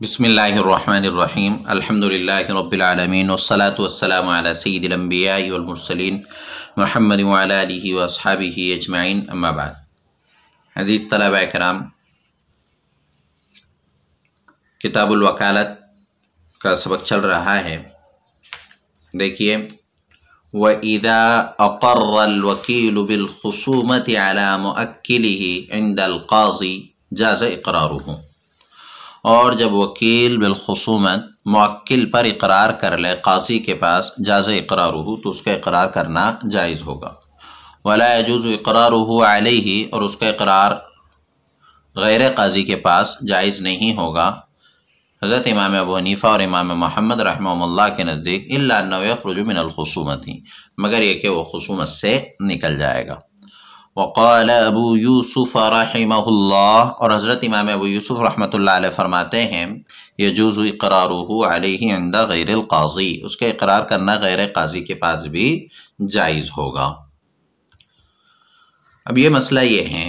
بسم الله الرحمن الرحيم الحمد لله رب العالمين والصلاة والسلام على سيد الأنبياء والمرسلين محمد وعلى آله وأصحابه أجمعين أما بعد عزيز طلبة كرام كتاب الوكالة का सबक चल रहा है देखिए व ईदा अकर्रवकील बिलखसूमत ही जाज इकरार हूँ और जब वकील बिलखसूमत मक्ल पर इकरार कर ले काजी के पास जाज इकरार हो तो उसका इकरार करना जायज़ होगा वला जुज़ इकरार हो आल ही और उसका इकरार गैर काजी के पास जायज़ नहीं होगा हज़रत इमाम अबू हनीफ़ा और इमाम महमद रहमल्ला के नज़दीक इलाखसूम थी मगर यह कि वह खसूमत से निकल जाएगा वक़ाल अबू यूसुफ़ रहमल्ला और हज़रत इमाम अबू यूसुफ़ रहमत फ़रमाते हैं ये जुज़ इकरार आंदा गैर काजी उसका इकरार करना गैर काजी के पास भी जायज़ होगा अब ये मसला ये है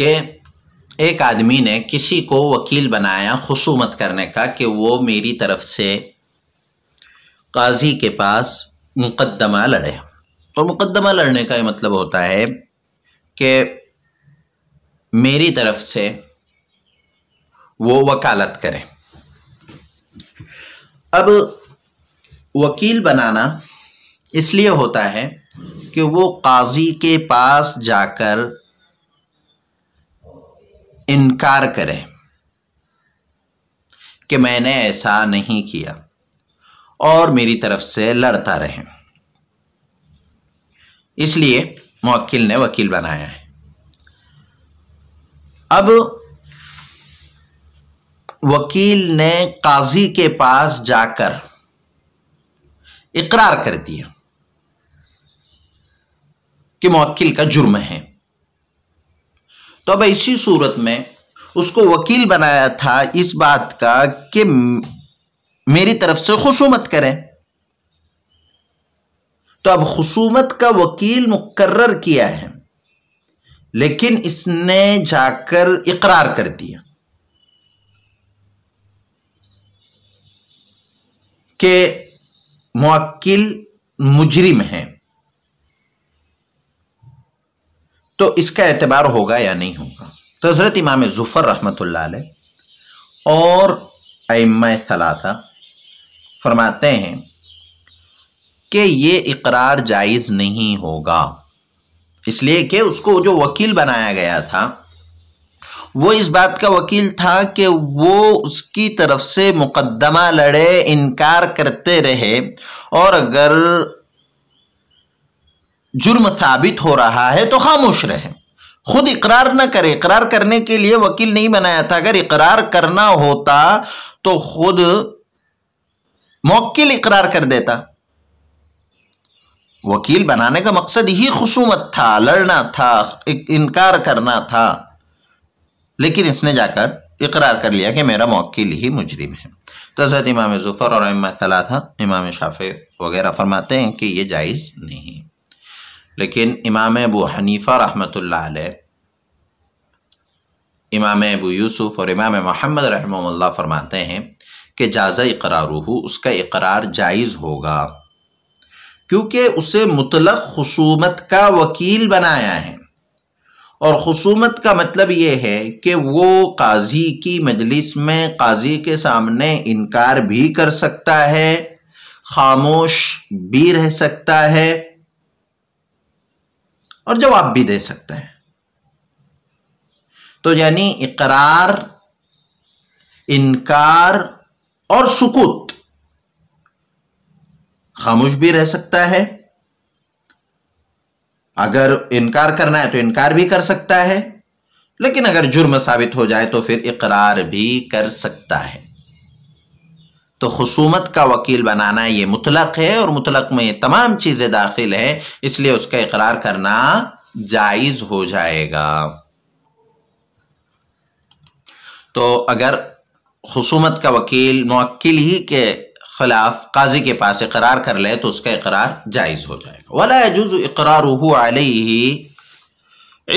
कि एक आदमी ने किसी को वकील बनाया खसूमत करने का कि वो मेरी तरफ से काजी के पास मुकदमा लड़े और तो मुकदमा लड़ने का ये मतलब होता है कि मेरी तरफ से वो वकालत करें अब वकील बनाना इसलिए होता है कि वो काजी के पास जाकर इनकार करें कि मैंने ऐसा नहीं किया और मेरी तरफ से लड़ता रहे इसलिए मौकिल ने वकील बनाया है अब वकील ने काजी के पास जाकर इकरार कर दिया कि मौकिल का जुर्म है तो अब इसी सूरत में उसको वकील बनाया था इस बात का कि मेरी तरफ से खसूमत करें तो अब खसूमत का वकील मुकर्र किया है लेकिन इसने जाकर इकरार कर दिया कि मुक्किल मुजरिम है तो इसका एतबार होगा या नहीं होगा तो हज़रत इमाम ज़ुफ़र रहमत और सलासा फरमाते हैं कि ये इकरार जायज़ नहीं होगा इसलिए कि उसको जो वकील बनाया गया था वो इस बात का वकील था कि वो उसकी तरफ से मुकदमा लड़े इनकार करते रहे और अगर जुर्म साबित हो रहा है तो खामोश रहें खुद इकरार ना करे इकरार करने के लिए वकील नहीं बनाया था अगर इकरार करना होता तो खुद मौकिल इकरार कर देता वकील बनाने का मकसद ही खसूमत था लड़ना था इनकार करना था लेकिन इसने जाकर इकरार कर लिया कि मेरा मौकिल ही मुजरिम है तो हजरत इमाम जुफ़र और इमाम था इमाम शाफे वगैरह फरमाते हैं कि ये जायज़ नहीं लेकिन इमाम अबू हनीफ़ा रहमत इमाम अबू यूसुफ़ और इमाम महमद रहमल्ला फरमाते हैं कि जाज़ा इकरारू उसका इकरार जायज़ होगा क्योंकि उसे मुतलक खसूमत का वकील बनाया है और खसूमत का मतलब ये है कि वो काजी की मजलिस में काजी के सामने इनकार भी कर सकता है खामोश भी रह सकता है और जवाब भी दे सकता है तो यानी इकरार इनकार और सुकूत खामोश भी रह सकता है अगर इनकार करना है तो इनकार भी कर सकता है लेकिन अगर जुर्म साबित हो जाए तो फिर इकरार भी कर सकता है तो खसूमत का वकील बनाना ये मुतलक है और मुतलक में तमाम चीज़ें दाखिल है इसलिए उसका इकरार करना जायज़ हो जाएगा तो अगर खसूमत का वकील मक्ल ही के खिलाफ काजी के पास इकरार कर ले तो उसका इकरार जायज़ हो जाएगा वला जुज़ इकरार ही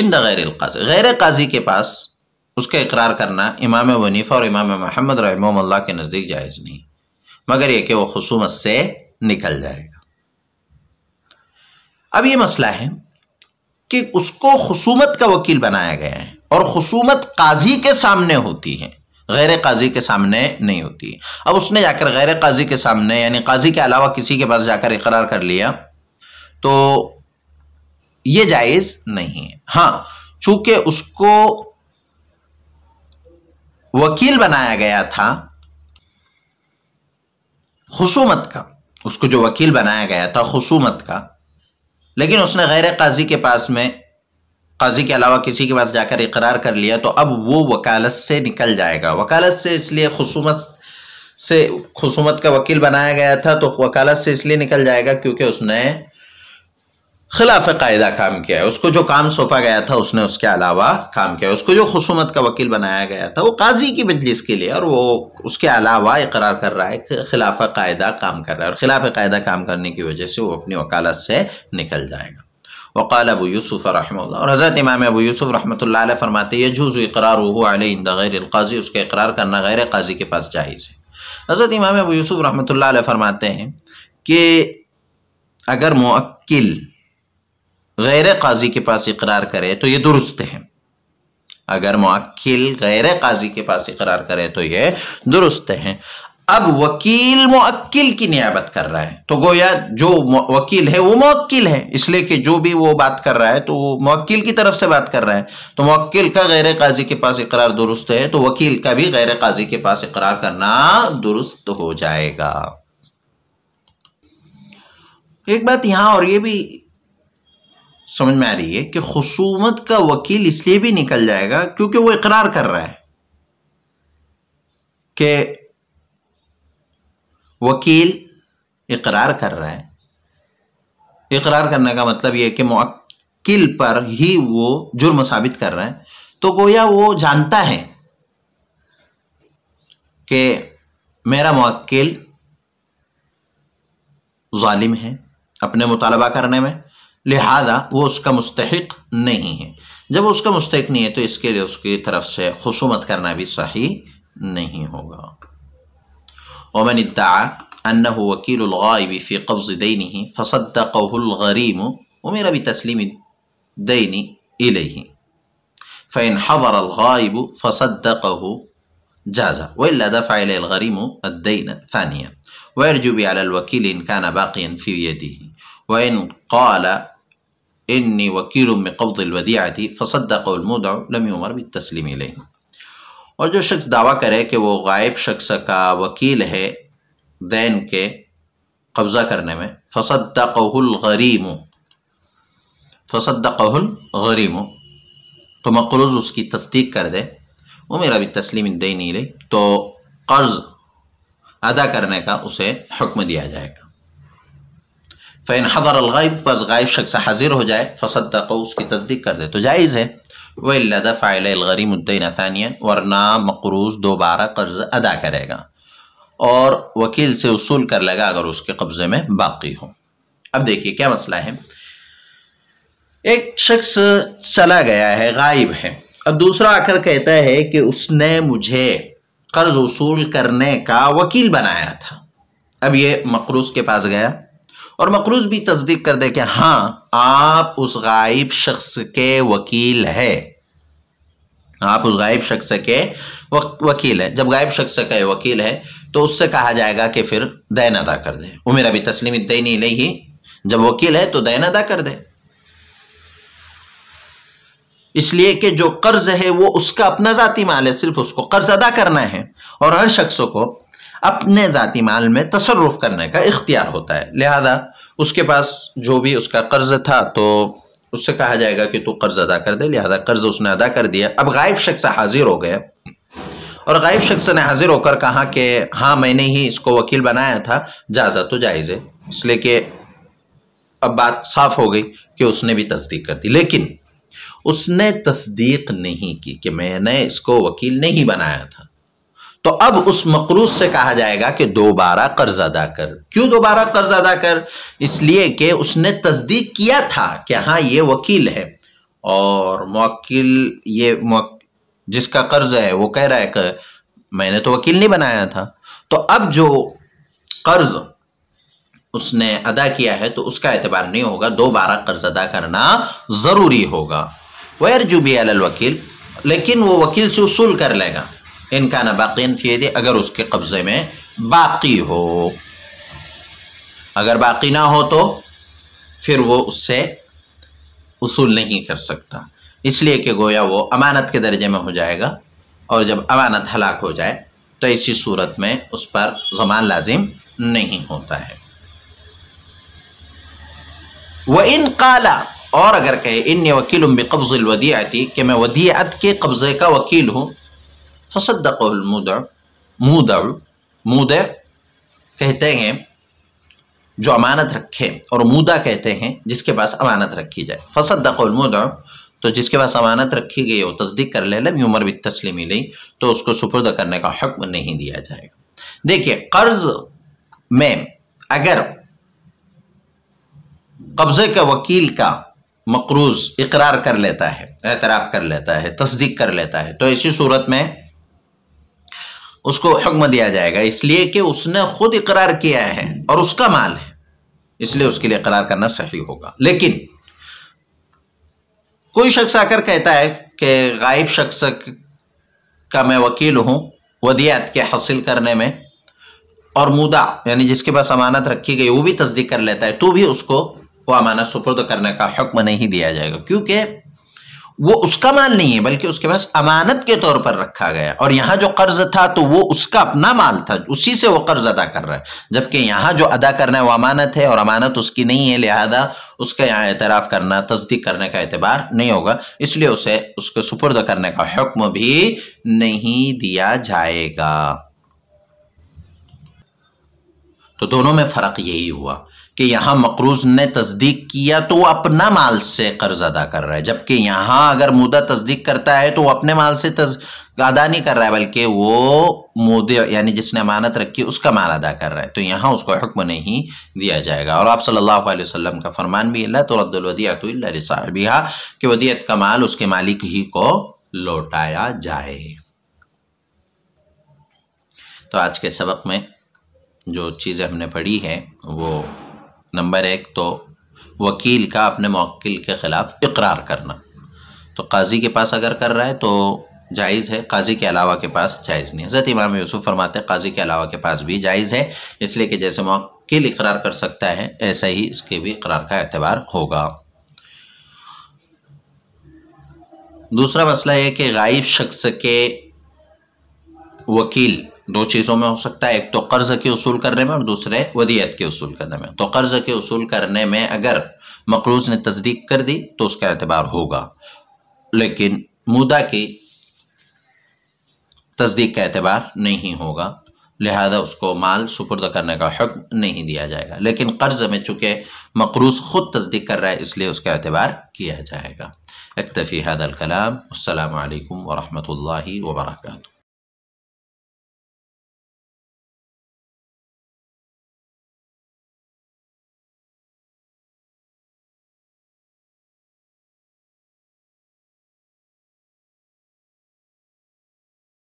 इंद गैर गैर काजी के पास उसका इकरार करना इमाम वनीफ़ा और इमाम महमद रहम के नज़दीक जायज़ नहीं मगर यह कि वह खसूमत से निकल जाएगा अब यह मसला है कि उसको खसूमत का वकील बनाया गया है और खसूमत काजी के सामने होती है गैर काजी के सामने नहीं होती है अब उसने जाकर गैर काजी के सामने यानी काजी के अलावा किसी के पास जाकर इकरार कर लिया तो यह जायज़ नहीं है हाँ चूंकि उसको वकील बनाया गया था खसूमत का उसको जो वकील बनाया गया था खसूमत का लेकिन उसने गैर काजी के पास में काजी के अलावा किसी के पास जाकर इकरार कर लिया तो अब वो वकालत से निकल जाएगा वकालत से इसलिए खसूमत से खसूमत का वकील बनाया गया था तो वकालत से इसलिए निकल जाएगा क्योंकि उसने खिलाफ कायदा काम किया है उसको जो काम सौंपा गया था उसने उसके अलावा काम किया उसको जो खसूमत का वकील बनाया गया था वो काजी की मजलिस के लिए और वो उसके अलावा इकरार कर रहा है खिलाफ कायदा काम कर रहा है और खिलाफ कायदा काम करने की वजह से वो अपनी वकालत से निकल जाएगा वकाल अबू यूसुफ़ रहम और हज़रत इमाम अबू यूसुफ़ रहमत फरमाते ये इकरार इकरारज़ी उसका इकरार करना गैर काजी के पास जायज़ है हज़रत इमाम अबू यूसुफ़ रहमत फ़रमाते हैं कि अगर मक्ल गैर काजी के पास इकरार करे तो ये दुरुस्त है अगर मुक्ल गैर काजी के पास इकरार करे तो ये दुरुस्त है अब वकील मुक्ल की नियाबत कर रहा है तो गोया जो वकील है वो मुक्ल है इसलिए कि जो भी वो बात कर रहा है तो वो मुक्ल की तरफ से बात कर रहा है तो मुक्ल का गैर काजी के पास इकरार दुरुस्त है तो वकील का भी गैर काजी के पास इकरार करना दुरुस्त हो जाएगा एक बात यहां और ये भी समझ में आ रही है कि खसूमत का वकील इसलिए भी निकल जाएगा क्योंकि वो इकरार कर रहा है कि वकील इकरार कर रहा है इकरार करने का मतलब यह कि मुक्किल पर ही वो जुर्म साबित कर रहा है तो गोया वो जानता है कि मेरा मुक्किल जालिम है अपने मुतालबा करने में لہذا وہ اس کا مستحق نہیں ہے جب اس کا مستحق نہیں ہے تو اس کے لئے اس کی طرف سے خصومت کرنا بھی صحیح نہیں ہوگا ومن ادعا انہو وکیل الغائب فی قبض دینہ فصدقوہ الغریم امیر بی تسلیم دین الیہ فَإِنْ حَضَرَ الْغَائِبُ فَصَدَّقَهُ جَازَ وَإِلَّا دَفَعِ لَيْ الْغَرِيمُ الدَّيْنَ ثَانِيًا وَإِرْجُبِ عَلَى الْوَكِيلِ إِنْ كَانَ بَاقِيًا فِي يَدِهِ وَإِنْ قَالَ إني वकील में कब्द वदियाती फ़सद्दक़ उलमुदा लम उमर भी तस्लीम लें और जो शख्स दावा करे कि वो गायब शख्स का वकील है दैन के कब्ज़ा करने में फ़सद्दक़लगरीम फ़सद्दक़लगरीम तो मकरूज उसकी तस्दीक कर दे वो मेरा भी तस्लीम दे नहीं रही तो कर्ज़ अदा करने का उसे हुक्म दिया जाएगा फ़ैन हदर अलगैब बस गायब शख्स हाजिर हो जाए फसद उसकी तस्दीक कर दे तो जायज़ है वह फ़ायलगरी मुद्दीन थानियन वरना मकरूज दोबारा कर्ज अदा करेगा और वकील से उसूल कर लेगा अगर उसके कब्ज़े में बाकी हो अब देखिए क्या मसला है एक शख्स चला गया है गायब है अब दूसरा आकर कहता है कि उसने मुझे कर्ज वसूल करने का वकील बनाया था अब ये मकरूज के पास गया और मकरूज भी तस्दीक कर दे कि हाँ आप उस गायब शख्स के वकील है आप उस गायब शख्स के वकील है जब गायब शख्स का वकील है तो उससे कहा जाएगा कि फिर दैन अदा कर दे मेरा भी तस्लीम दैनी नहीं जब वकील है तो दैन अदा कर दे इसलिए कि जो कर्ज है वो उसका अपना जाति माल है सिर्फ उसको कर्ज अदा करना है और हर शख्स को अपने ज़ाती माल में तसरफ करने का इख्तियार होता है लिहाजा उसके पास जो भी उसका कर्ज था तो उससे कहा जाएगा कि तू कर्ज अदा कर दे लिहाजा कर्ज उसने अदा कर दिया अब गायब शख्स हाजिर हो गया और गायब शख्स ने हाजिर होकर कहा कि हाँ मैंने ही इसको वकील बनाया था जायज़ा तो जायज़ है इसलिए कि अब बात साफ हो गई कि उसने भी तस्दीक कर दी लेकिन उसने तस्दीक नहीं की कि मैंने इसको वकील नहीं बनाया था तो अब उस मकरूज से कहा जाएगा कि दोबारा कर्ज अदा कर क्यों दोबारा कर्ज अदा कर इसलिए कि उसने तस्दीक किया था कि हाँ ये वकील है और मौकिल ये मौक, जिसका कर्ज है वो कह रहा है कि मैंने तो वकील नहीं बनाया था तो अब जो कर्ज उसने अदा किया है तो उसका एतबार नहीं होगा दोबारा कर्ज अदा करना ज़रूरी होगा वैर जुबी अल वकील लेकिन वो वकील से उसूल कर लेगा इनका ना बाकी दे अगर उसके कब्ज़े में बाकी हो अगर बाकी ना हो तो फिर वो उससे उसूल नहीं कर सकता इसलिए कि गोया वो अमानत के दर्जे में हो जाएगा और जब अमानत हलाक हो जाए तो इसी सूरत में उस पर जमान लाजिम नहीं होता है वह इन काला और अगर कहे इन वकील आती कि मैं वदियात के कब्ज़े का वकील हूँ फ़सदक़लमदर मुदर मुदर कहते हैं जो अमानत रखे और मुदा कहते हैं जिसके पास अमानत रखी जाए दखलमुद तो जिसके पास अमानत रखी गई हो तस्दीक कर ले लम उम्र भी तस्लीमी नहीं तो उसको सुपुर्द करने का हक नहीं दिया जाएगा देखिए कर्ज में अगर कब्जे के वकील का मकरूज इकरार कर लेता है एतराफ़ कर लेता है तस्दीक कर लेता है तो ऐसी सूरत में उसको हुक्म दिया जाएगा इसलिए कि उसने खुद इकरार किया है और उसका माल है इसलिए उसके लिए करार करना सही होगा लेकिन कोई शख्स आकर कहता है कि गायब शख्स का मैं वकील हूं वदियात के हासिल करने में और मुदा यानी जिसके पास अमानत रखी गई वो भी तस्दीक कर लेता है तो भी उसको वो अमानत सुपुर्द करने का हुक्म नहीं दिया जाएगा क्योंकि वो उसका माल नहीं है बल्कि उसके पास अमानत के तौर पर रखा गया और यहां जो कर्ज था तो वो उसका अपना माल था उसी से वो कर्ज अदा कर रहा है जबकि यहां जो अदा करना है वो अमानत है और अमानत उसकी नहीं है लिहाजा उसका यहां एतराफ़ करना तस्दीक करने का एतबार नहीं होगा इसलिए उसे उसके सुपुर्द करने का हुक्म भी नहीं दिया जाएगा तो दोनों में फ़र्क यही हुआ कि यहां मकरूज ने तस्दीक किया तो वो अपना माल से कर्ज अदा कर रहा है जबकि यहां अगर मुदा तस्दीक करता है तो वो अपने माल से तस... अदा नहीं कर रहा है बल्कि वो मोदे यानी जिसने अमानत रखी उसका माल अदा कर रहा है तो यहाँ उसको हुक्म नहीं दिया जाएगा और आप सल्लल्लाहु अलैहि वसल्लम का फरमान भी अल्लाह तो कि वदियत का माल उसके मालिक ही को लौटाया जाए तो आज के सबक में जो चीज़ें हमने पढ़ी है वो नंबर एक तो वकील का अपने मौकिल के ख़िलाफ़ इकरार करना तो काजी के पास अगर कर रहा है तो जायज़ है काजी के अलावा के पास जायज़ नहीं हज़रत इमाम यूसुफ फरमाते काजी के अलावा के पास भी जायज़ है इसलिए कि जैसे मौकिल इकरार कर सकता है ऐसा ही इसके भी इकरार का एतबार होगा दूसरा मसला यह कि गायब शख्स के वकील दो चीज़ों में हो सकता है एक तो कर्ज के उसूल करने में और दूसरे वदियत के उसूल करने में तो कर्ज के उसूल करने में अगर मकरूज ने तस्दीक कर दी तो उसका एतबार होगा लेकिन मुदा की तस्दीक का एतबार नहीं होगा लिहाजा उसको माल सुपुर्द करने का हक नहीं दिया जाएगा लेकिन कर्ज में चूंकि मकरूज खुद तस्दीक कर रहा है इसलिए उसका एतबार किया जाएगा इकतफ़ी हदल कलाम अल्लाम वरहमल वर्का